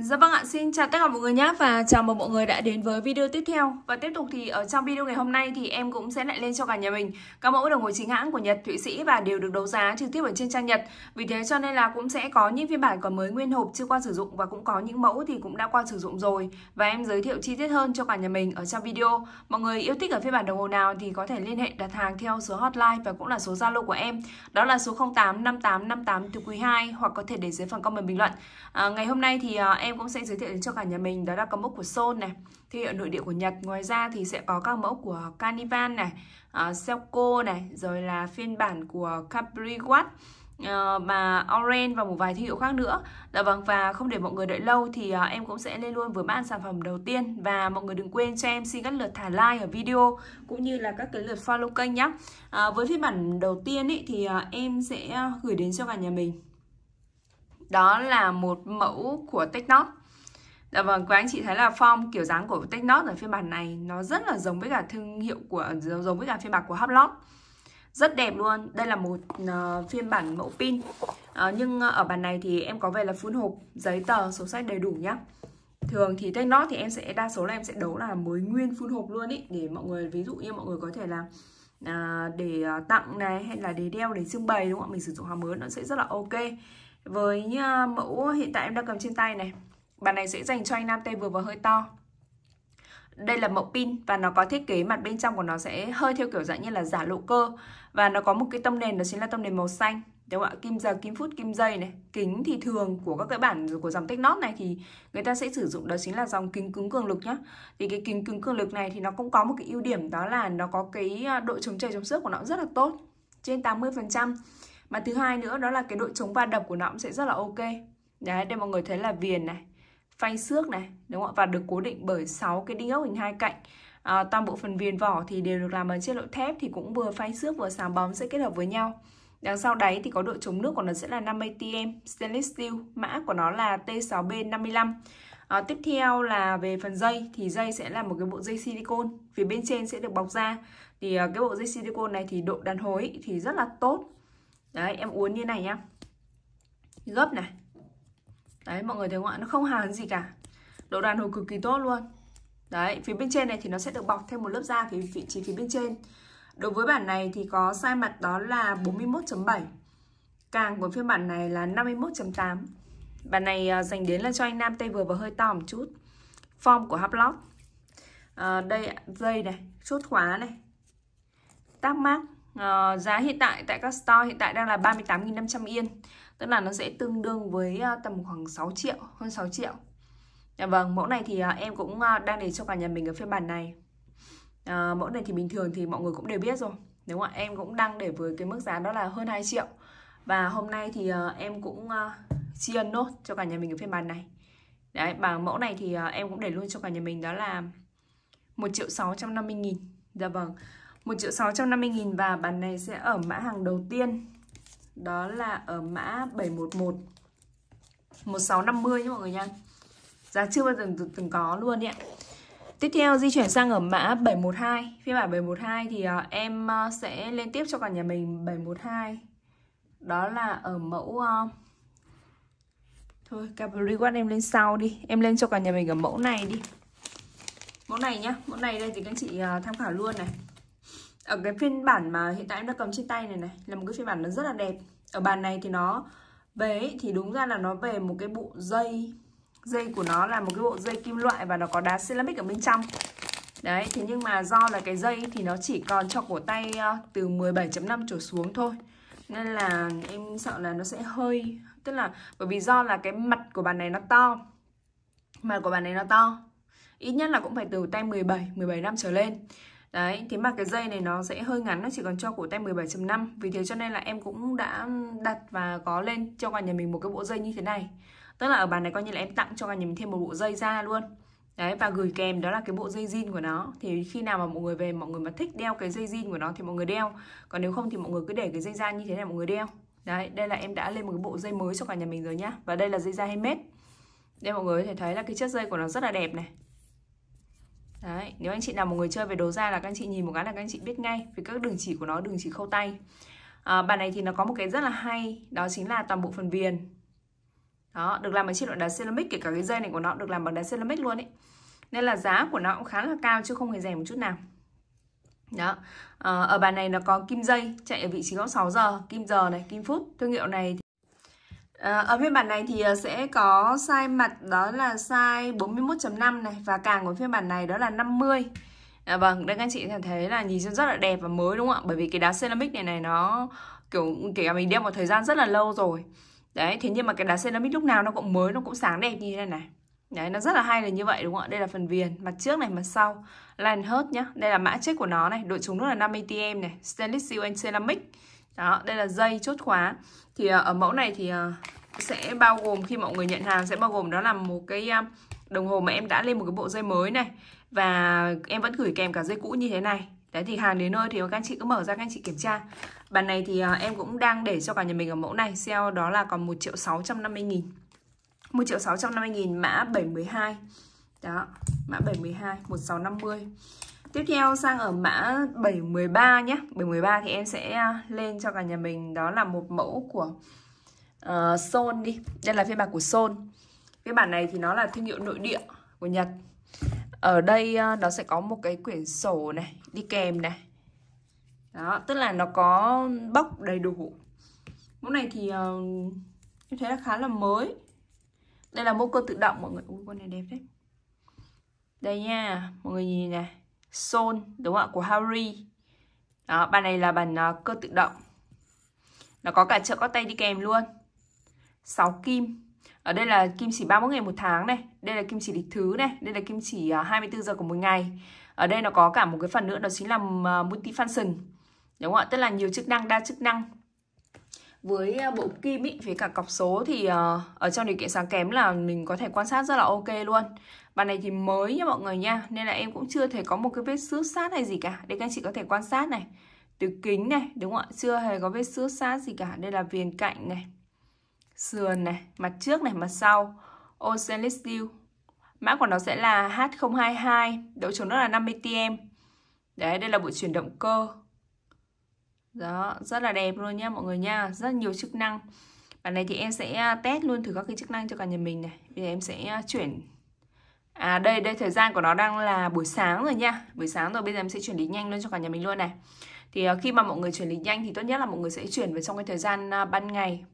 Dạ vâng ạ, xin chào tất cả mọi người nhé và chào mừng mọi người đã đến với video tiếp theo Và tiếp tục thì ở trong video ngày hôm nay thì em cũng sẽ lại lên cho cả nhà mình Các mẫu đồng hồ chính hãng của Nhật, Thụy Sĩ và đều được đấu giá trực tiếp ở trên trang Nhật Vì thế cho nên là cũng sẽ có những phiên bản còn mới nguyên hộp chưa qua sử dụng Và cũng có những mẫu thì cũng đã qua sử dụng rồi Và em giới thiệu chi tiết hơn cho cả nhà mình ở trong video Mọi người yêu thích ở phiên bản đồng hồ nào thì có thể liên hệ đặt hàng theo số hotline và cũng là số Zalo của em Đó là số 08 58 58 từ quý 2 hoặc có thể để dưới phần comment bình luận à, Ngày hôm nay thì em à, em cũng sẽ giới thiệu đến cho cả nhà mình đó là các mẫu của Son này thương hiệu nội địa của Nhật ngoài ra thì sẽ có các mẫu của Carnival này uh, Selco này rồi là phiên bản của Capri Watt Uh, ờ, mà Orange và một vài thương hiệu khác nữa Dạ vâng và không để mọi người đợi lâu thì uh, em cũng sẽ lên luôn với mã sản phẩm đầu tiên và mọi người đừng quên cho em xin các lượt thả like ở video cũng như là các cái lượt follow kênh nhé uh, với phiên bản đầu tiên ý, thì uh, em sẽ gửi đến cho cả nhà mình đó là một mẫu của TechNot Dạ vâng, các anh chị thấy là form kiểu dáng của TechNot ở phiên bản này nó rất là giống với cả thương hiệu của giống với cả phiên bản của Hublot. Rất đẹp luôn. Đây là một uh, phiên bản mẫu pin. Uh, nhưng ở bản này thì em có về là full hộp, giấy tờ, sổ sách đầy đủ nhá. Thường thì TechNot thì em sẽ đa số là em sẽ đấu là mới nguyên full hộp luôn ý để mọi người ví dụ như mọi người có thể là uh, để ờ, tặng này hay là để đeo để trưng bày đúng không? Mình sử dụng hàng mới nó sẽ rất là ok với ờ, mẫu hiện tại em đang cầm trên tay này bàn này sẽ dành cho anh nam tay vừa và hơi to đây là mẫu pin và nó có thiết kế mặt bên trong của nó sẽ hơi theo kiểu dạng như là giả lộ cơ và nó có một cái tông nền đó chính là tông nền màu xanh đúng không ạ kim giờ kim phút kim dây này kính thì thường của các cái bản của dòng Technot này thì người ta sẽ sử dụng đó chính là dòng kính cứng cường lực nhá thì cái kính cứng cường lực này thì nó cũng có một cái ưu điểm đó là nó có cái ờ, độ chống chảy chống xước của nó rất là tốt trên 80 phần trăm mà thứ hai nữa đó là cái độ chống va đập của nó cũng sẽ rất là ok. Đấy, đây mọi người thấy là viền này, phanh xước này, đúng không ạ? Và được cố định bởi 6 cái đinh ốc hình hai cạnh. À, toàn bộ phần viền vỏ thì đều được làm bằng chất liệu thép thì cũng vừa phanh xước vừa sáng bóng sẽ kết hợp với nhau. Đằng sau đáy thì có độ chống nước của nó sẽ là 50TM stainless steel, mã của nó là T6B55. À, tiếp theo là về phần dây thì dây sẽ là một cái bộ dây silicon, phía bên trên sẽ được bọc da. Thì à, cái bộ dây silicon này thì độ đàn hồi thì rất là tốt đấy em uốn như này nhá gấp này đấy mọi người thấy không ạ nó không hàn gì cả độ đàn hồi cực kỳ tốt luôn đấy phía bên trên này thì nó sẽ được bọc thêm một lớp da phía vị trí phía bên trên đối với bản này thì có size mặt đó là 41.7 càng của phiên bản này là 51.8 bản này à, dành đến là cho anh nam tay vừa và hơi to một chút form của Hublot à, đây dây này chốt khóa này tác mát uh, giá hiện tại tại các store hiện tại đang là 38.500 yên tức là nó sẽ tương đương với uh, tầm khoảng 6 triệu hơn 6 triệu Dạ vâng, mẫu này thì ờ, em cũng đang để cho cả nhà mình ở phiên bản này à, Mẫu này thì bình thường thì mọi người cũng đều biết rồi Đúng không ạ? Em cũng đang để với cái mức giá đó là hơn 2 triệu Và hôm nay thì em cũng chia ân nốt cho cả nhà mình ở phiên bản này Đấy, và mẫu này thì em cũng để luôn cho cả nhà mình đó là 1 triệu 650 nghìn Dạ vâng 1 triệu 650 nghìn và bản này sẽ ở mã hàng đầu tiên đó là ở mã 711 1650 nhé mọi người nha giá chưa bao giờ từng, từng có luôn ạ Tiếp theo di chuyển sang ở mã 712 Phiên bản 712 thì uh, em uh, sẽ lên tiếp cho cả nhà mình 712 Đó là ở mẫu uh... Thôi Capri One em lên sau đi Em lên cho cả nhà mình ở mẫu này đi Mẫu này nhá Mẫu này đây thì các chị uh, tham khảo luôn này ở cái phiên bản mà hiện tại em đang cầm trên tay này này là một cái phiên bản nó rất là đẹp ở bàn này thì nó về ấy, thì đúng ra là nó về một cái bộ dây dây của nó là một cái bộ dây kim loại và nó có đá ceramic ở bên trong đấy thế nhưng mà do là cái dây thì nó chỉ còn cho cổ tay ờ, từ 17.5 trở xuống thôi nên là em sợ là nó sẽ hơi tức là bởi vì do là cái mặt của bàn này nó to mặt của bàn này nó to ít nhất là cũng phải từ tay 17 17 năm trở lên Đấy, thế mà cái dây này nó sẽ hơi ngắn, nó chỉ còn cho cổ tay 17.5 Vì thế cho nên là em cũng đã đặt và có lên cho cả nhà mình một cái bộ dây như thế này Tức là ở bàn này coi như là em tặng cho cả nhà mình thêm một bộ dây da luôn Đấy, và gửi kèm đó là cái bộ dây jean của nó Thì khi nào mà mọi người về, mọi người mà thích đeo cái dây jean của nó thì mọi người đeo Còn nếu không thì mọi người cứ để cái dây da như thế này mọi người đeo Đấy, đây là em đã lên một cái bộ dây mới cho cả nhà mình rồi nhá Và đây là dây da handmade Đây mọi người có thể thấy là cái chất dây của nó rất là đẹp này Đấy, nếu anh chị nào một người chơi về đồ da là các anh chị nhìn một cái là các anh chị biết ngay vì các đường chỉ của nó đường chỉ khâu tay. À, bàn này thì nó có một cái rất là hay, đó chính là toàn bộ phần viền. Đó, được làm bằng chất liệu đá ceramic kể cả cái dây này của nó được làm bằng đá ceramic luôn ấy. Nên là giá của nó cũng khá là cao chứ không hề rẻ một chút nào. Đó. À, ở bàn này nó có kim dây chạy ở vị trí góc 6 giờ, kim giờ này, kim phút. Thương hiệu này thì Ờ, ở phiên bản này thì ờ, sẽ có size mặt đó là size 41.5 này và càng của phiên bản này đó là 50 à, dạ Vâng, đây các anh chị thấy là nhìn rất là đẹp và mới đúng không ạ? Bởi vì cái đá ceramic này này nó kiểu kể cả mình đeo một thời gian rất là lâu rồi Đấy, thế nhưng mà cái đá ceramic lúc nào nó cũng mới, nó cũng sáng đẹp như thế này này Đấy, nó rất là hay là như vậy đúng không ạ? Đây là phần viền, mặt trước này, mặt sau Line hớt nhá, đây là mã check của nó này, độ chống nước là 50 TM này, stainless steel and ceramic đó đây là dây chốt khóa thì ờ, ở mẫu này thì ờ, sẽ bao gồm khi mọi người nhận hàng sẽ bao gồm đó là một cái ờ, đồng hồ mà em đã lên một cái bộ dây mới này và em vẫn gửi kèm cả dây cũ như thế này đấy thì hàng đến nơi thì các anh chị cứ mở ra các anh chị kiểm tra bàn này thì em cũng đang để cho cả nhà mình ở mẫu này sale đó là còn 1 triệu 650 nghìn 1 triệu 650 nghìn mã 712 đó mã 712 1650 Tiếp theo sang ở mã 713 nhé 713 thì em sẽ à, lên cho cả nhà mình Đó là một mẫu của uh, ờ, Son đi Đây là phiên bản của Son Phiên bản này thì nó là thương hiệu nội địa của Nhật Ở đây uh, nó sẽ có một cái quyển sổ này Đi kèm này Đó, tức là nó có bóc đầy đủ Mẫu này thì uh, em thấy là khá là mới Đây là mẫu cơ tự động mọi người Ui, con này đẹp đấy Đây nha, mọi người nhìn này Son đúng không ạ của Harry đó bài này là bàn uh, à, cơ tự động nó có cả trợ có tay đi kèm luôn 6 kim ở đây là kim chỉ 31 ngày một tháng này đây là kim chỉ lịch thứ này đây là kim chỉ uh, à, 24 giờ của một ngày ở đây nó có cả một cái phần nữa đó chính là à, uh, function. đúng không ạ tức là nhiều chức năng đa chức năng với bộ kim ý, với cả cọc số thì uh, ở trong điều kiện sáng kém là mình có thể quan sát rất là ok luôn bạn này thì mới nha mọi người nha Nên là em cũng chưa thể có một cái vết xước sát hay gì cả Để các anh chị có thể quan sát này Từ kính này đúng không ạ Chưa hề có vết xước sát gì cả Đây là viền cạnh này Sườn này Mặt trước này mặt sau Ocean Steel Mã của nó sẽ là H022 Độ chống nước là 50tm Đấy đây là bộ chuyển động cơ Đó rất là đẹp luôn nha mọi người nha Rất nhiều chức năng Bản này thì em sẽ à, test luôn thử các cái chức năng cho cả nhà mình này Bây giờ em sẽ à, chuyển À đây, đây thời gian của nó đang là buổi sáng rồi nha Buổi sáng rồi bây giờ em sẽ chuyển lý nhanh luôn cho cả nhà mình luôn này Thì uh, khi mà mọi người chuyển lý nhanh thì tốt nhất là mọi người sẽ chuyển về trong cái thời gian uh, ban ngày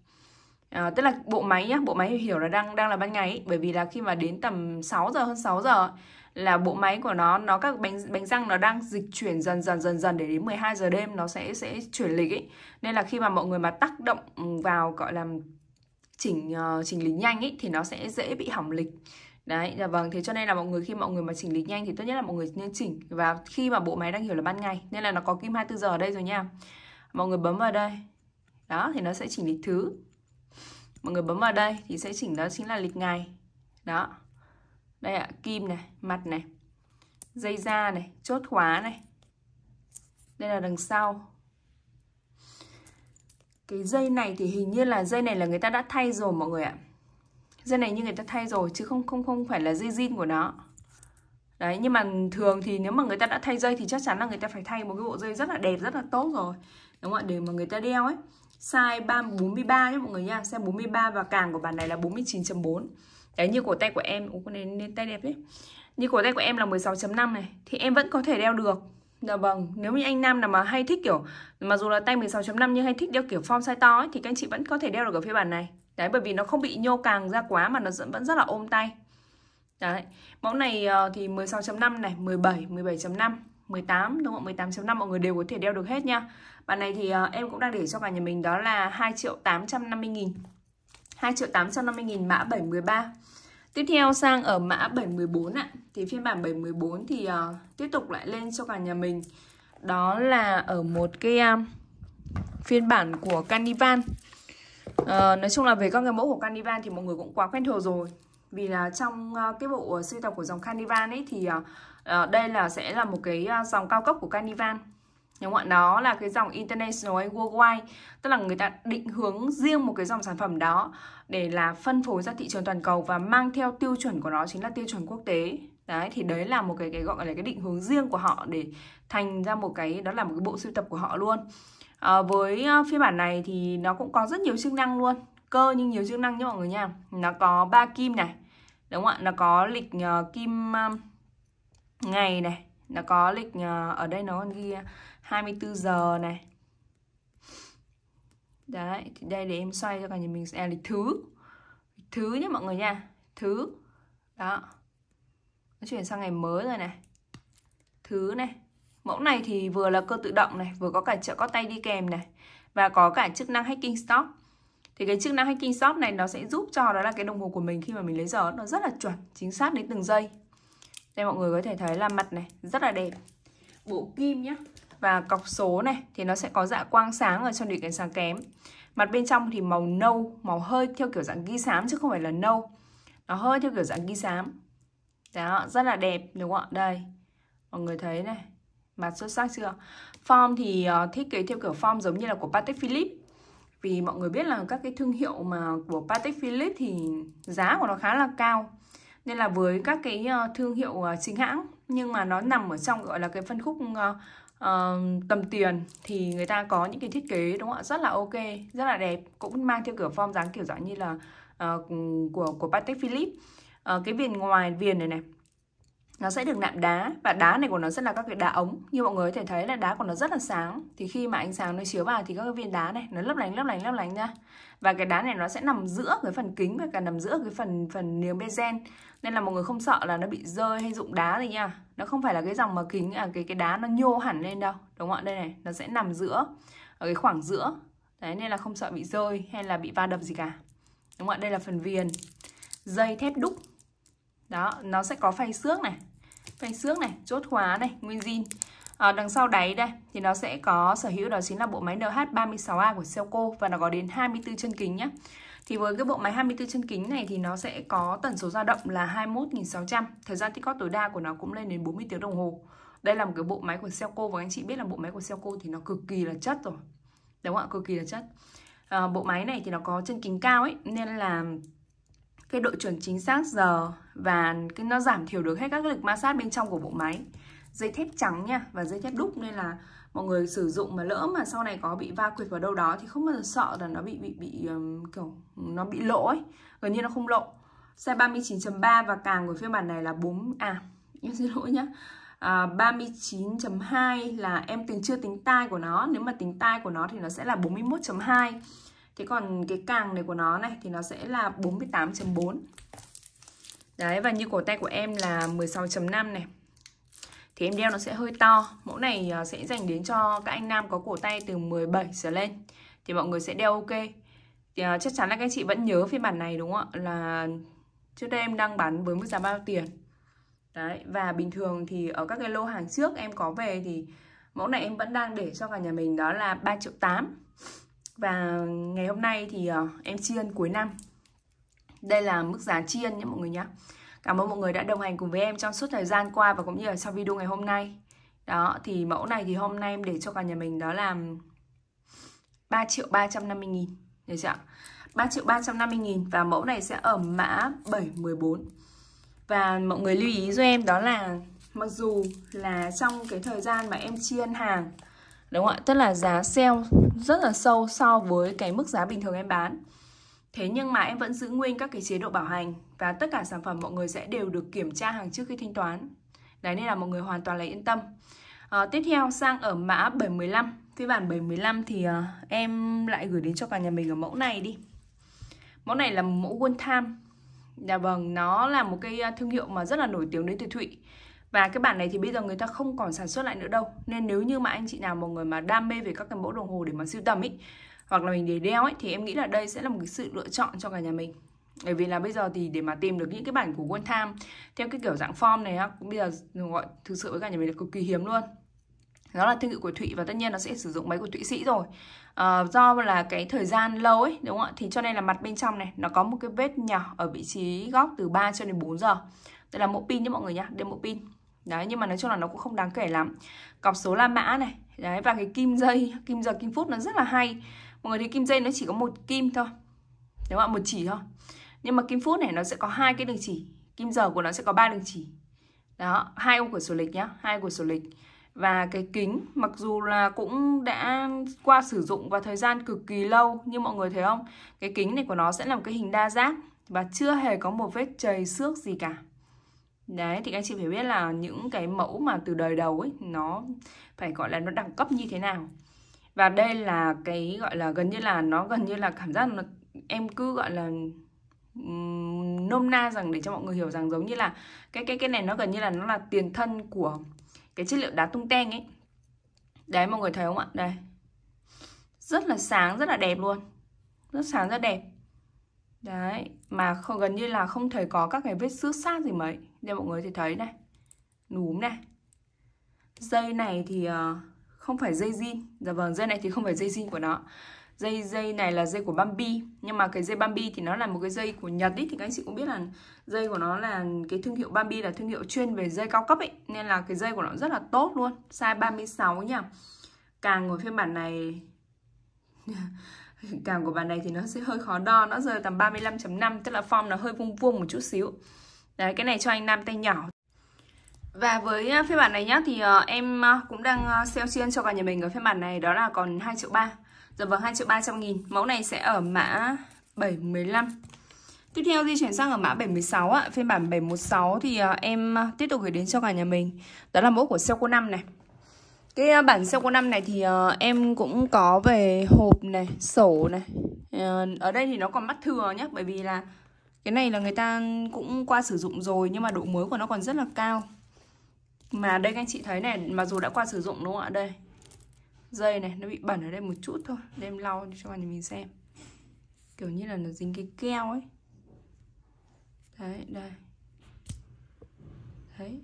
À, tức là bộ máy nhá, bộ máy hiểu là đang đang là ban ngày ấy, bởi vì là khi mà đến tầm 6 giờ hơn 6 giờ là bộ máy của nó nó các bánh bánh răng nó đang dịch chuyển dần dần dần dần để đến 12 giờ đêm nó sẽ sẽ chuyển lịch ấy. Nên là khi mà mọi người mà tác động vào gọi là chỉnh uh, chỉnh lịch nhanh ấy thì nó sẽ dễ bị hỏng lịch. Đấy, dạ vâng, thế cho nên là mọi người khi mọi người mà chỉnh lịch nhanh thì tốt nhất là mọi người nên chỉnh và khi mà bộ máy đang hiểu là ban ngày nên là nó có kim 24 giờ ở đây rồi nha. Mọi người bấm vào đây. Đó thì nó sẽ chỉnh lịch thứ. Mọi người bấm vào đây thì sẽ chỉnh đó chính là lịch ngày. Đó. Đây ạ, kim này, mặt này. Dây da này, chốt khóa này. Đây là đằng sau. Cái dây này thì hình như là dây này là người ta đã thay rồi mọi người ạ dây này như người ta thay rồi chứ không không không phải là dây zin của nó đấy nhưng mà thường thì nếu mà người ta đã thay dây thì chắc chắn là người ta phải thay một cái bộ dây rất là đẹp rất là tốt rồi đúng không ạ để mà người ta đeo ấy size 3, 43 nhé mọi người nha size 43 và càng của bản này là 49.4 đấy như cổ tay của em Ủa, con này nên tay đẹp đấy như cổ tay của em là 16.5 này thì em vẫn có thể đeo được Dạ vâng, nếu như anh Nam nào mà hay thích kiểu mà dù là tay 16.5 nhưng hay thích đeo kiểu form size to ấy, Thì các anh chị vẫn có thể đeo được ở phía bản này đấy bởi vì nó không bị nhô càng ra quá mà nó vẫn rất là ôm tay đấy mẫu này ờ, thì 16.5 này 17 17.5 18 đúng không 18.5 mọi người đều có thể đeo được hết nha bạn này thì ờ, em cũng đang để cho cả nhà mình đó là 2 triệu 850 nghìn 2 triệu 850 nghìn mã 713 Tiếp theo sang ở mã 714 ạ Thì phiên bản 714 thì ờ, tiếp tục lại lên cho cả nhà mình Đó là ở một cái phiên bản của Carnival Ờ, nói chung là về các cái mẫu của Carnival thì mọi người cũng quá quen thuộc rồi vì là trong ờ, cái bộ sưu tập của dòng Carnival ấy thì uh, đây là sẽ là một cái dòng cao cấp của Carnival đúng không đó là cái dòng international and worldwide tức là người ta định hướng riêng một cái dòng sản phẩm đó để là phân phối ra thị trường toàn cầu và mang theo tiêu chuẩn của nó chính là tiêu chuẩn quốc tế đấy thì đấy là một cái cái gọi là cái định hướng riêng của họ để thành ra một cái đó là một cái bộ sưu tập của họ luôn à, với ờ, phiên bản này thì nó cũng có rất nhiều chức năng luôn cơ nhưng nhiều chức năng nhé mọi người nha nó có ba kim này đúng không ạ nó có lịch uh, kim uh, ngày này nó có lịch uh, ở đây nó còn ghi 24 giờ này đấy thì đây để em xoay cho cả nhà mình à, lịch thứ thứ nhé mọi người nha thứ đó nó chuyển sang ngày mới rồi này thứ này Mẫu này thì vừa là cơ tự động này, vừa có cả trợ có tay đi kèm này và có cả chức năng hacking stop. Thì cái chức năng hacking stop này nó sẽ giúp cho đó là cái đồng hồ của mình khi mà mình lấy giờ nó rất là chuẩn, chính xác đến từng giây. Đây mọi người có thể thấy là mặt này rất là đẹp. Bộ kim nhá và cọc số này thì nó sẽ có dạ quang sáng ở trong điều kiện sáng kém. Mặt bên trong thì màu nâu, màu hơi theo kiểu dạng ghi xám chứ không phải là nâu. Nó hơi theo kiểu dạng ghi xám. Đó, rất là đẹp đúng không ạ? Đây. Mọi người thấy này, Mặt xuất sắc chưa? Form thì uh, thiết kế theo kiểu form giống như là của Patek Philippe Vì mọi người biết là các cái thương hiệu mà của Patek Philippe thì giá của nó khá là cao Nên là với các cái uh, thương hiệu uh, chính hãng Nhưng mà nó nằm ở trong gọi là cái phân khúc uh, uh, tầm tiền Thì người ta có những cái thiết kế đúng không ạ? Rất là ok, rất là đẹp Cũng mang theo kiểu form dáng kiểu dạng như là uh, của, của Patek Philippe uh, Cái viền ngoài viền này này nó sẽ được nạm đá và đá này của nó rất là các cái đá ống như mọi người có thể thấy là đá của nó rất là sáng thì khi mà ánh sáng nó chiếu vào thì các cái viên đá này nó lấp lánh lấp lánh lấp lánh ra và cái đá này nó sẽ nằm giữa cái phần kính và cả nằm giữa cái phần phần niềng bezen nên là mọi người không sợ là nó bị rơi hay rụng đá gì nha nó không phải là cái dòng mà kính à, cái cái đá nó nhô hẳn lên đâu đúng không ạ đây này nó sẽ nằm giữa ở cái khoảng giữa đấy nên là không sợ bị rơi hay là bị va đập gì cả đúng không ạ đây là phần viền dây thép đúc đó nó sẽ có phay xước này phay xước này chốt khóa này nguyên zin à, đằng sau đáy đây thì nó sẽ có sở hữu đó chính là bộ máy NH36A của Seiko và nó có đến 24 chân kính nhé thì với cái bộ máy 24 chân kính này thì nó sẽ có tần số dao động là 21.600 thời gian tích cóp tối đa của nó cũng lên đến 40 tiếng đồng hồ đây là một cái bộ máy của Seiko và anh chị biết là bộ máy của Seiko thì nó cực kỳ là chất rồi đúng không ạ cực kỳ là chất à, bộ máy này thì nó có chân kính cao ấy nên là cái độ chuẩn chính xác giờ và cái nó giảm thiểu được hết các lực ma sát bên trong của bộ máy dây thép trắng nha và dây thép đúc nên là mọi người sử dụng mà lỡ mà sau này có bị va quệt vào đâu đó thì không bao giờ sợ là nó bị bị bị um, kiểu nó bị lỗ ấy gần như nó không lộ size 39.3 và càng của phiên bản này là 4 à em xin lỗi nhá à, 39.2 là em tính chưa tính tai của nó nếu mà tính tai của nó thì nó sẽ là 41.2 Thế còn cái càng này của nó này thì nó sẽ là 48.4 Đấy và như cổ tay của em là 16.5 này Thì em đeo nó sẽ hơi to Mẫu này à, sẽ dành đến cho các anh nam có cổ tay từ 17 trở lên Thì mọi người sẽ đeo ok thì, à, Chắc chắn là các anh chị vẫn nhớ phiên bản này đúng không ạ Là trước đây em đang bán với mức giá bao tiền Đấy và bình thường thì ở các cái lô hàng trước em có về thì Mẫu này em vẫn đang để cho cả nhà mình đó là 3 triệu 8 và ngày hôm nay thì ờ, em chiên cuối năm Đây là mức giá chiên nhé mọi người nhé Cảm ơn mọi người đã đồng hành cùng với em trong suốt thời gian qua và cũng như là sau video ngày hôm nay Đó thì mẫu này thì hôm nay em để cho cả nhà mình đó là 3 triệu 350 nghìn Được chưa 3 triệu 350 nghìn và mẫu này sẽ ở mã 714 Và mọi người lưu ý cho em đó là mặc dù là trong cái thời gian mà em chiên hàng đúng không ạ tức là giá sale rất là sâu so với cái mức giá bình thường em bán thế nhưng mà em vẫn giữ nguyên các cái chế độ bảo hành và tất cả sản phẩm mọi người sẽ đều được kiểm tra hàng trước khi thanh toán đấy nên là mọi người hoàn toàn là yên tâm à, tiếp theo sang ở mã 715 phiên bản 715 thì à, em lại gửi đến cho cả nhà mình ở mẫu này đi mẫu này là mẫu one time Dạ vâng, nó là một cái ờ, thương hiệu mà rất là nổi tiếng đến từ Thụy và cái bản này thì bây giờ người ta không còn sản xuất lại nữa đâu nên nếu như mà anh chị nào một người mà đam mê về các cái mẫu đồng hồ để mà sưu tầm ấy hoặc là mình để đeo ấy thì em nghĩ là đây sẽ là một cái sự lựa chọn cho cả nhà mình bởi vì là bây giờ thì để mà tìm được những cái bản của One Time theo cái kiểu dạng form này á bây giờ gọi thực sự với cả nhà mình là cực kỳ hiếm luôn đó là thương hiệu của Thụy và tất nhiên nó sẽ sử dụng máy của Thụy Sĩ rồi à, do là cái thời gian lâu ấy đúng không ạ thì cho nên là mặt bên trong này nó có một cái vết nhỏ ở vị trí góc từ 3 cho đến 4 giờ đây là mẫu pin nhé mọi người nhá đây mẫu pin đấy nhưng mà nói chung là nó cũng không đáng kể lắm cọc số la mã này đấy và cái kim dây kim giờ kim phút nó rất là hay mọi người thấy kim dây nó chỉ có một kim thôi đúng không một chỉ thôi nhưng mà kim phút này nó sẽ có hai cái đường chỉ kim giờ của nó sẽ có ba đường chỉ đó hai ô của sổ lịch nhá hai của sổ lịch và cái kính mặc dù là cũng đã qua sử dụng và thời gian cực kỳ lâu nhưng mọi người thấy không cái kính này của nó sẽ là một cái hình đa giác và chưa hề có một vết trầy xước gì cả Đấy thì các chị phải biết là những cái mẫu mà từ đời đầu ấy nó phải gọi là nó đẳng cấp như thế nào. Và đây là cái gọi là gần như là nó gần như là cảm giác là em cứ gọi là nôm na rằng để cho mọi người hiểu rằng giống như là cái cái cái này nó gần như là nó là tiền thân của cái chất liệu đá tung ten ấy. Đấy mọi người thấy không ạ? Đây. Rất là sáng, rất là đẹp luôn. Rất sáng rất đẹp. Đấy, mà gần như là không thể có các cái vết xước xát gì mấy nên mọi người thì thấy này núm này dây này thì ờ, không phải dây zin dạ vâng dây này thì không phải dây zin của nó dây dây này là dây của Bambi nhưng mà cái dây Bambi thì nó là một cái dây của Nhật ý thì các anh chị cũng biết là dây của nó là cái thương hiệu Bambi là thương hiệu chuyên về dây cao cấp ấy nên là cái dây của nó rất là tốt luôn size 36 nha càng ngồi phiên bản này càng của bản này thì nó sẽ hơi khó đo nó rơi tầm 35.5 tức là form nó hơi vuông vuông một chút xíu Đấy, cái này cho anh nam tay nhỏ và với à, phiên bản này nhá thì à, em à, cũng đang sale xuyên cho cả nhà mình ở phiên bản này đó là còn 2 triệu 3 Giờ vào 2 triệu 300 nghìn Mẫu này sẽ ở mã 715 Tiếp theo di chuyển sang ở mã 76 ạ Phiên bản 716 thì em tiếp tục gửi đến cho cả nhà mình Đó là mẫu của Seiko 5 này Cái bản Seiko 5 này thì em cũng có về hộp này, sổ này ờ, Ở đây thì nó còn mắt thừa nhá Bởi vì là cái này là người ta cũng qua sử dụng rồi nhưng mà độ mới của nó còn rất là cao mà đây các anh chị thấy này mà dù đã qua sử dụng đúng không ạ đây dây này nó bị bẩn ở đây một chút thôi đem lau cho bạn mình xem kiểu như là nó dính cái keo ấy đấy đây đấy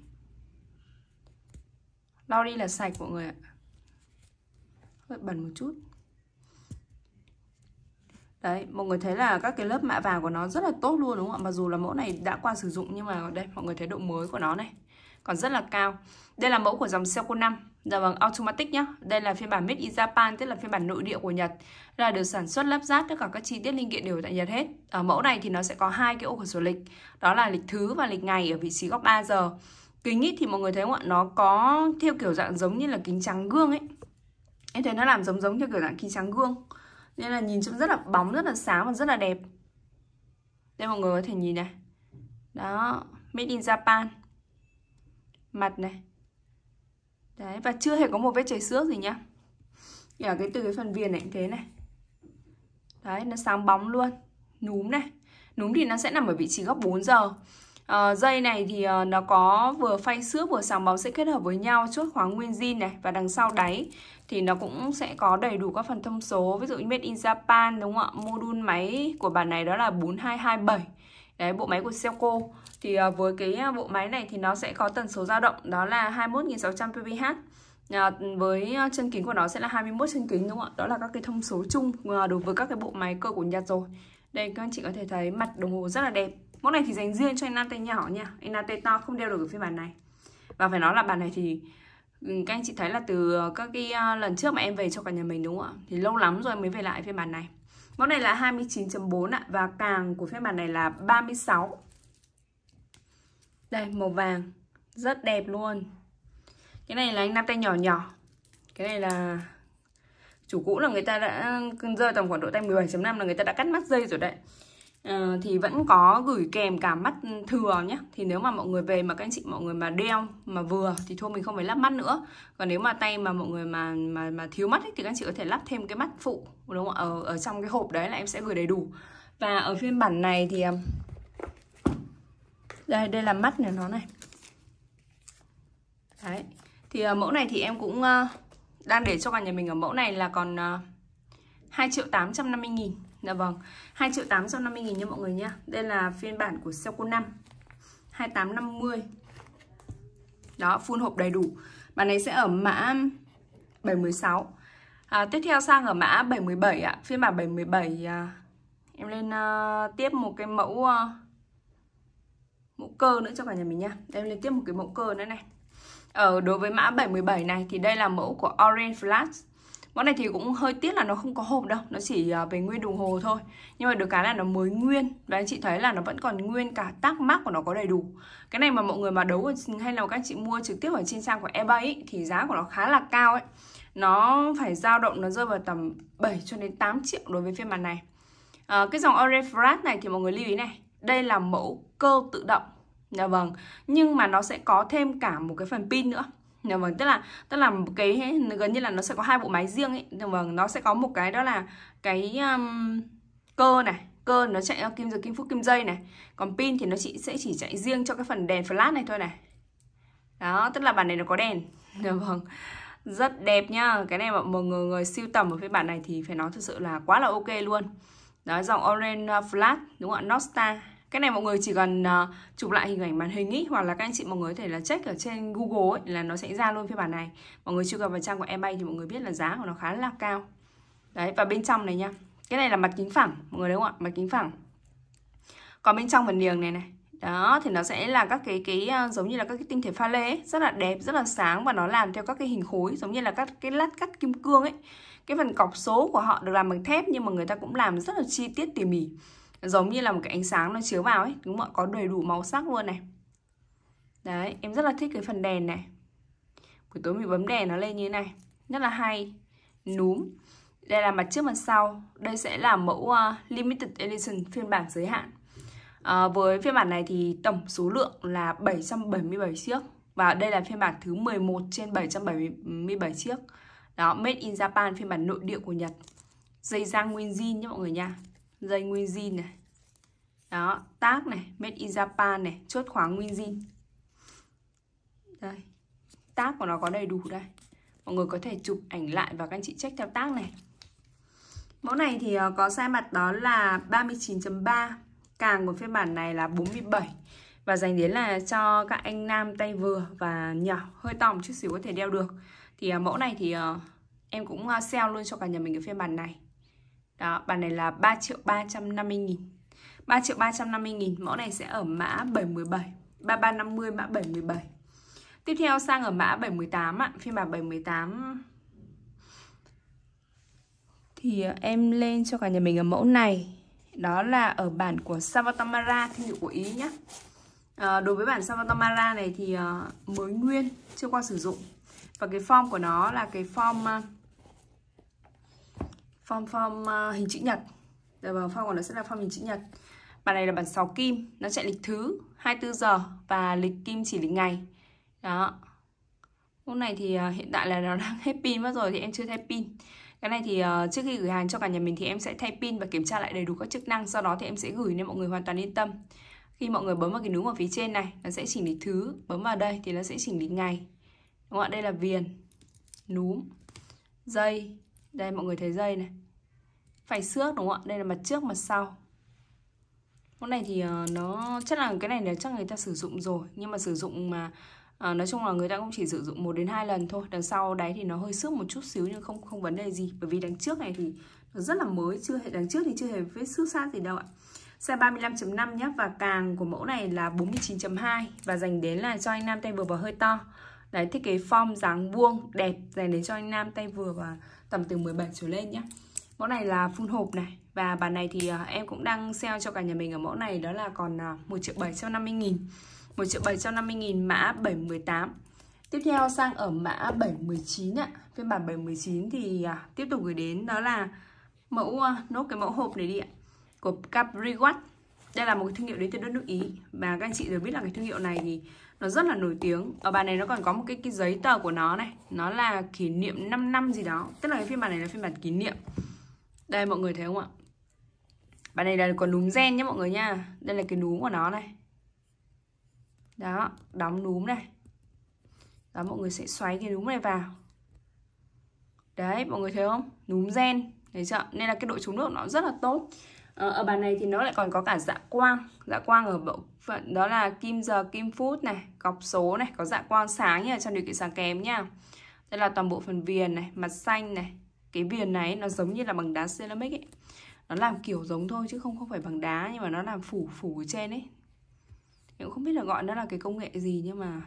lau đi là sạch mọi người ạ hơi bẩn một chút Đấy, mọi người thấy là các cái lớp mạ vàng của nó rất là tốt luôn đúng không ạ? Mặc dù là mẫu này đã qua sử dụng nhưng mà đây mọi người thấy độ mới của nó này còn rất là cao. Đây là mẫu của dòng Seiko 5, dạ vâng automatic nhá. Đây là phiên bản made in Japan tức là phiên bản nội địa của Nhật. Là được sản xuất lắp ráp tất cả các chi tiết linh kiện đều tại Nhật hết. Ở mẫu này thì nó sẽ có hai cái ô cửa sổ lịch, đó là lịch thứ và lịch ngày ở vị trí góc 3 giờ. Kính ít thì mọi người thấy không ạ? Nó có theo kiểu dạng giống như là kính trắng gương ấy. Em thấy nó làm giống giống theo kiểu dạng kính trắng gương nên là nhìn trông rất là bóng rất là sáng và rất là đẹp đây mọi người có thể nhìn này đó made in Japan mặt này đấy và chưa hề có một vết chảy xước gì nhá ở cái từ cái phần viền này cũng thế này đấy nó sáng bóng luôn núm này núm thì nó sẽ nằm ở vị trí góc 4 giờ à, dây này thì ờ, nó có vừa phay xước vừa sáng bóng sẽ kết hợp với nhau chốt khóa nguyên zin này và đằng sau đáy thì nó cũng sẽ có đầy đủ các phần thông số ví dụ như made in Japan đúng không ạ module máy của bản này đó là 4227 Đấy, bộ máy của Seiko thì à, với cái à, bộ máy này thì nó sẽ có tần số dao động đó là 21.600 pph À, với à, chân kính của nó sẽ là 21 chân kính đúng không ạ? Đó là các cái thông số chung đối với các cái bộ máy cơ của Nhật rồi. Đây các anh chị có thể thấy mặt đồng hồ rất là đẹp. Mẫu này thì dành riêng cho anh nam tay nhỏ nha. Anh nam tay to không đeo được ở phiên bản này. Và phải nói là bản này thì Ừ, các anh chị thấy là từ ờ, các cái ờ, lần trước mà em về cho cả nhà mình đúng không ạ thì lâu lắm rồi mới về lại phiên bản này mẫu này là 29.4 ạ và càng của phiên bản này là 36 đây màu vàng rất đẹp luôn cái này là anh nam tay nhỏ nhỏ cái này là chủ cũ là người ta đã ừ, rơi tầm khoảng độ tay 17.5 là người ta đã cắt mắt dây rồi đấy Ờ, thì vẫn có gửi kèm cả mắt thừa nhé thì nếu mà mọi người về mà các anh chị mọi người mà đeo mà vừa thì thôi mình không phải lắp mắt nữa còn nếu mà tay mà mọi người mà mà mà thiếu mắt ấy, thì các anh chị có thể lắp thêm cái mắt phụ đúng không ở ở trong cái hộp đấy là em sẽ gửi đầy đủ và ở phiên bản này thì à, đây đây là mắt này nó này đấy thì à, mẫu này thì em cũng à, đang để cho cả nhà mình ở mẫu này là còn uh, 2 triệu 850 nghìn Dạ vâng, 2 triệu 850 nghìn nha mọi người nhé Đây là phiên bản của Seiko 5 2850 Đó, full hộp đầy đủ Bản này sẽ ở mã 716 à, Tiếp theo sang ở mã 717 ạ Phiên bản 717 à, Em lên à, tiếp một cái mẫu à, Mẫu cơ nữa cho cả nhà mình nha Em lên tiếp một cái mẫu cơ nữa này Ở ờ, đối với mã 717 này Thì đây là mẫu của Orange Flash món này thì cũng hơi tiếc là nó không có hộp đâu nó chỉ à, về nguyên đồng hồ thôi nhưng mà được cái là nó mới nguyên và anh chị thấy là nó vẫn còn nguyên cả tác mắc của nó có đầy đủ cái này mà mọi người mà đấu hay là các chị mua trực tiếp ở trên trang của ebay ấy, thì giá của nó khá là cao ấy nó phải dao động nó rơi vào tầm 7 cho đến 8 triệu đối với phiên bản này à, cái dòng Orefrat này thì mọi người lưu ý này đây là mẫu cơ tự động Dạ vâng, nhưng mà nó sẽ có thêm cả một cái phần pin nữa Dạ vâng, tức là tức là cái gần như là nó sẽ có hai bộ máy riêng ấy. Dạ vâng, nó sẽ có một cái đó là cái um, cơ này, cơ nó chạy theo uh, kim giờ kim phút kim dây này. Còn pin thì nó chỉ sẽ chỉ chạy riêng cho cái phần đèn flash này thôi này. Đó, tức là bản này nó có đèn. Dạ vâng. Rất đẹp nhá. Cái này mọi người người siêu tầm ở phiên bản này thì phải nói thật sự là quá là ok luôn. Đó, dòng Orange Flat đúng không ạ? Nosta cái này mọi người chỉ cần uh, chụp lại hình ảnh màn hình ý hoặc là các anh chị mọi người có thể là check ở trên Google ấy, là nó sẽ ra luôn phiên bản này mọi người chưa gặp vào trang của eBay thì mọi người biết là giá của nó khá là cao đấy và bên trong này nha cái này là mặt kính phẳng mọi người đúng không ạ mặt kính phẳng còn bên trong phần niềng này này đó thì nó sẽ là các cái cái à, giống như là các cái tinh thể pha lê ấy, rất là đẹp rất là sáng và nó làm theo các cái hình khối giống như là các cái lát cắt kim cương ấy cái phần cọc số của họ được làm bằng thép nhưng mà người ta cũng làm rất là chi tiết tỉ mỉ giống như là một cái ánh sáng nó chiếu vào ấy đúng không ạ có đầy đủ màu sắc luôn này đấy em rất là thích cái phần đèn này buổi tối mình bấm đèn nó lên như thế này rất là hay núm đây là mặt trước mặt sau đây sẽ là mẫu uh, limited edition phiên bản giới hạn à, với phiên bản này thì tổng số lượng là 777 chiếc và đây là phiên bản thứ 11 trên 777 chiếc đó made in Japan phiên bản nội địa của Nhật dây da nguyên zin nhé mọi người nha dây nguyên zin này đó tác này made in japan này chốt khóa nguyên zin đây tác của nó có đầy đủ đây mọi người có thể chụp ảnh lại và các anh chị check theo tác này mẫu này thì ờ, có size mặt đó là 39.3 càng của phiên bản này là 47 và dành đến là cho các anh nam tay vừa và nhỏ hơi to một chút xíu có thể đeo được thì ờ, mẫu này thì ờ, em cũng sale luôn cho cả nhà mình cái phiên bản này đó, bàn này là 3 triệu 350 nghìn 3 triệu 350 nghìn Mẫu này sẽ ở mã 717 3350 mã 717 Tiếp theo sang ở mã 718 ạ Phiên bản 718 Thì ờ, em lên cho cả nhà mình ở mẫu này Đó là ở bản của Savatamara Thương hiệu của Ý nhé à, ờ, Đối với bản Savatamara này thì ờ, mới nguyên Chưa qua sử dụng Và cái form của nó là cái form form form uh, hình chữ nhật rồi vào form của nó sẽ là form hình chữ nhật bản này là bản 6 kim nó chạy lịch thứ 24 giờ và lịch kim chỉ lịch ngày đó lúc này thì uh, hiện tại là nó đang hết pin mất rồi thì em chưa thay pin cái này thì uh, trước khi gửi hàng cho cả nhà mình thì em sẽ thay pin và kiểm tra lại đầy đủ các chức năng sau đó thì em sẽ gửi nên mọi người hoàn toàn yên tâm khi mọi người bấm vào cái núm ở phía trên này nó sẽ chỉnh lịch thứ bấm vào đây thì nó sẽ chỉnh lịch ngày đúng không ạ đây là viền núm dây đây mọi người thấy dây này phải xước đúng không ạ đây là mặt trước mặt sau món này thì ờ, nó chắc là cái này là chắc người ta sử dụng rồi nhưng mà sử dụng mà à, nói chung là người ta cũng chỉ sử dụng một đến hai lần thôi đằng sau đáy thì nó hơi xước một chút xíu nhưng không không vấn đề gì bởi vì đằng trước này thì nó rất là mới chưa hề đằng trước thì chưa hề vết xước sát gì đâu ạ size 35.5 nhé và càng của mẫu này là 49.2 và dành đến là cho anh nam tay vừa và hơi to đấy thiết kế form dáng vuông đẹp dành đến cho anh nam tay vừa và tầm từ 17 trở lên nhé mẫu này là phun hộp này và bản này thì à, em cũng đang sale cho cả nhà mình ở mẫu này đó là còn 1 à, triệu 750 nghìn 1 triệu 750 nghìn mã 718 Tiếp theo sang ở mã 719 ạ Phiên bản 719 thì à, tiếp tục gửi đến đó là mẫu nốt cái mẫu hộp này đi ạ của capri Capriwatt đây là một thương hiệu đến từ đất nước Ý và các anh chị đều biết là cái thương hiệu này thì nó rất là nổi tiếng ở bản này nó còn có một cái cái giấy tờ của nó này nó là kỷ niệm 5 năm gì đó tức là cái phiên bản này là phiên bản kỷ niệm đây mọi người thấy không ạ bản này là còn núm gen nhé mọi người nha đây là cái núm của nó này đó đóng núm này đó mọi người sẽ xoáy cái núm này vào đấy mọi người thấy không núm gen đấy chưa nên là cái độ chống nước nó rất là tốt Ờ, ở bàn này thì nó lại còn có cả dạ quang dạ quang ở bộ phận đó là kim giờ kim phút này cọc số này có dạ quang sáng nha trong điều kiện sáng kém nha đây là toàn bộ phần viền này mặt xanh này cái viền này nó giống như là bằng đá ceramic ấy nó làm kiểu giống thôi chứ không không phải bằng đá nhưng mà nó làm phủ phủ ở trên ấy mình cũng không biết là gọi nó là cái công nghệ gì nhưng mà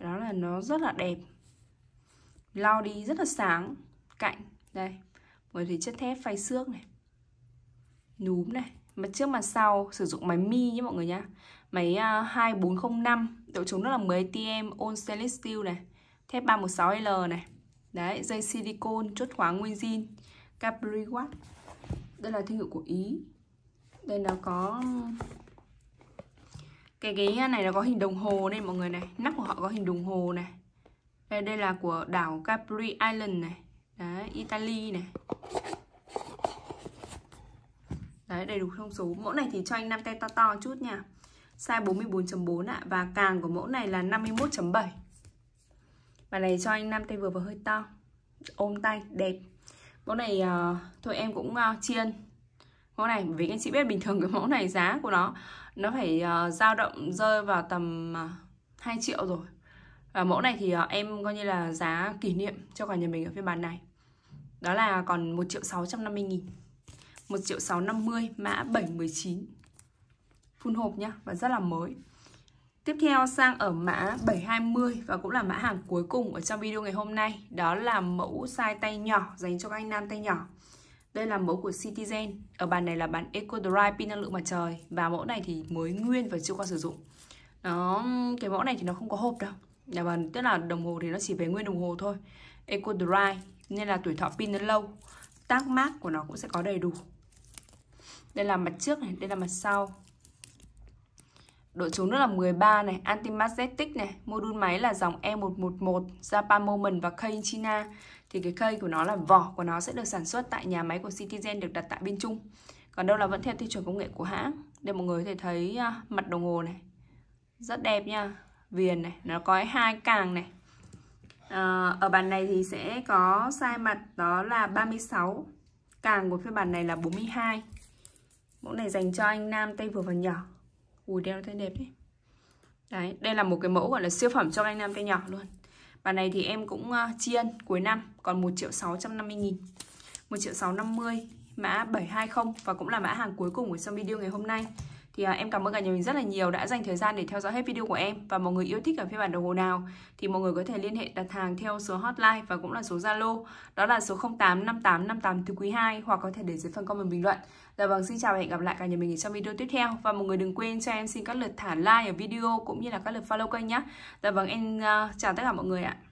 đó là nó rất là đẹp lau đi rất là sáng cạnh đây người thì chất thép phay xước này núm này mặt trước mặt sau sử dụng máy mi nhé mọi người nhá máy uh, à, 2405 độ chống nước là 10 atm on stainless steel này thép 316L này đấy dây silicon chốt khóa nguyên zin Capri Watt đây là thương hiệu của Ý đây nó có cái cái này nó có hình đồng hồ đây mọi người này nắp của họ có hình đồng hồ này đây đây là của đảo Capri Island này đấy Italy này Đấy đầy đủ thông số Mẫu này thì cho anh 5 tay to to chút nha Size 44.4 ạ à. Và càng của mẫu này là 51.7 Và này cho anh 5 tay vừa và hơi to Ôm tay đẹp Mẫu này uh, thôi em cũng uh, chiên Mẫu này vì anh chị biết bình thường cái mẫu này giá của nó Nó phải uh, dao động rơi vào tầm uh, 2 triệu rồi và mẫu này thì uh, em coi như là giá kỷ niệm cho cả nhà mình ở phiên bản này Đó là còn 1 triệu 650 nghìn 1 triệu 650 mã 719 Phun hộp nhá và rất là mới Tiếp theo sang ở mã 720 và cũng là mã hàng cuối cùng ở trong video ngày hôm nay Đó là mẫu size tay nhỏ dành cho các anh nam tay nhỏ Đây là mẫu của Citizen Ở bàn này là bàn Eco Drive pin năng lượng mặt trời Và mẫu này thì mới nguyên và chưa qua sử dụng nó Cái mẫu này thì nó không có hộp đâu Nhà bàn tức là đồng hồ thì nó chỉ về nguyên đồng hồ thôi Eco Drive nên là tuổi thọ pin nó lâu tác mát của nó cũng sẽ có đầy đủ đây là mặt trước này đây là mặt sau Độ chống nước là 13 này, anti-magnetic này, mô đun máy là dòng E111, Japan Moment và cây China. Thì cái cây của nó là vỏ của nó sẽ được sản xuất tại nhà máy của Citizen được đặt tại bên Trung. Còn đâu là vẫn theo tiêu chuẩn công nghệ của hãng. Đây mọi người có thể thấy à, mặt đồng hồ này. Rất đẹp nha. Viền này, nó có hai càng này. À, ở bàn này thì sẽ có size mặt đó là 36. Càng của phiên bản này là 42 mẫu này dành cho anh nam tay vừa và nhỏ ui đeo thấy đẹp đấy đấy đây là một cái mẫu gọi là siêu phẩm cho anh nam tay nhỏ luôn và này thì em cũng ờ, chi ân cuối năm còn 1 triệu 650 nghìn 1 triệu 650 mã 720 và cũng là mã hàng cuối cùng của trong video ngày hôm nay thì à, em cảm ơn cả nhà mình rất là nhiều đã dành thời gian để theo dõi hết video của em và mọi người yêu thích ở phiên bản đồng hồ nào thì mọi người có thể liên hệ đặt hàng theo số hotline và cũng là số Zalo đó là số 085858 thứ quý 2 hoặc có thể để dưới phần comment bình luận. Dạ vâng xin chào và hẹn gặp lại cả nhà mình trong video tiếp theo và mọi người đừng quên cho em xin các lượt thả like ở video cũng như là các lượt follow kênh nhé. Dạ vâng em uh, chào tất cả mọi người ạ.